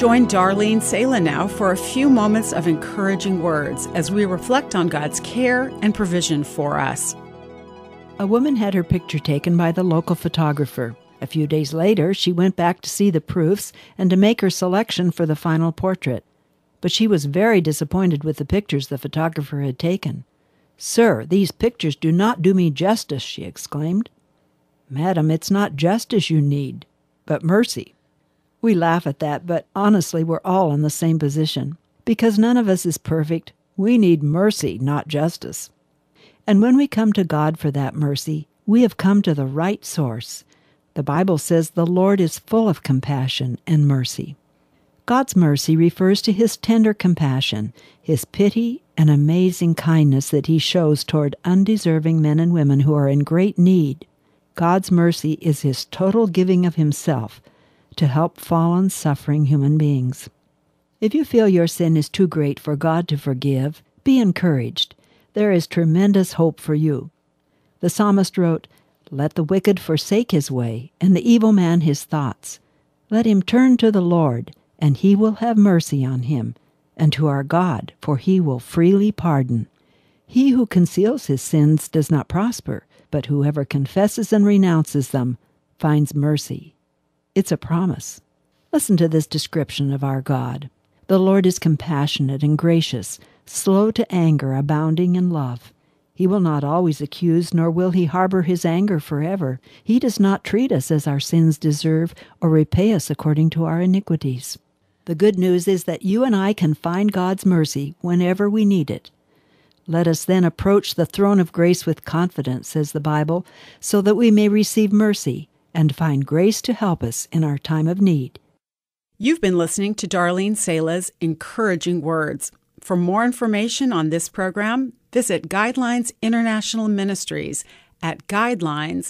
join Darlene Sala now for a few moments of encouraging words as we reflect on God's care and provision for us. A woman had her picture taken by the local photographer. A few days later, she went back to see the proofs and to make her selection for the final portrait. But she was very disappointed with the pictures the photographer had taken. Sir, these pictures do not do me justice, she exclaimed. Madam, it's not justice you need, but mercy, we laugh at that, but honestly, we're all in the same position. Because none of us is perfect, we need mercy, not justice. And when we come to God for that mercy, we have come to the right source. The Bible says the Lord is full of compassion and mercy. God's mercy refers to his tender compassion, his pity, and amazing kindness that he shows toward undeserving men and women who are in great need. God's mercy is his total giving of himself to help fallen, suffering human beings. If you feel your sin is too great for God to forgive, be encouraged. There is tremendous hope for you. The psalmist wrote, Let the wicked forsake his way, and the evil man his thoughts. Let him turn to the Lord, and he will have mercy on him, and to our God, for he will freely pardon. He who conceals his sins does not prosper, but whoever confesses and renounces them finds mercy. It's a promise. Listen to this description of our God. The Lord is compassionate and gracious, slow to anger, abounding in love. He will not always accuse, nor will he harbor his anger forever. He does not treat us as our sins deserve, or repay us according to our iniquities. The good news is that you and I can find God's mercy whenever we need it. Let us then approach the throne of grace with confidence, says the Bible, so that we may receive mercy and find grace to help us in our time of need. You've been listening to Darlene Sala's encouraging words. For more information on this program, visit Guidelines International Ministries at guidelines.org.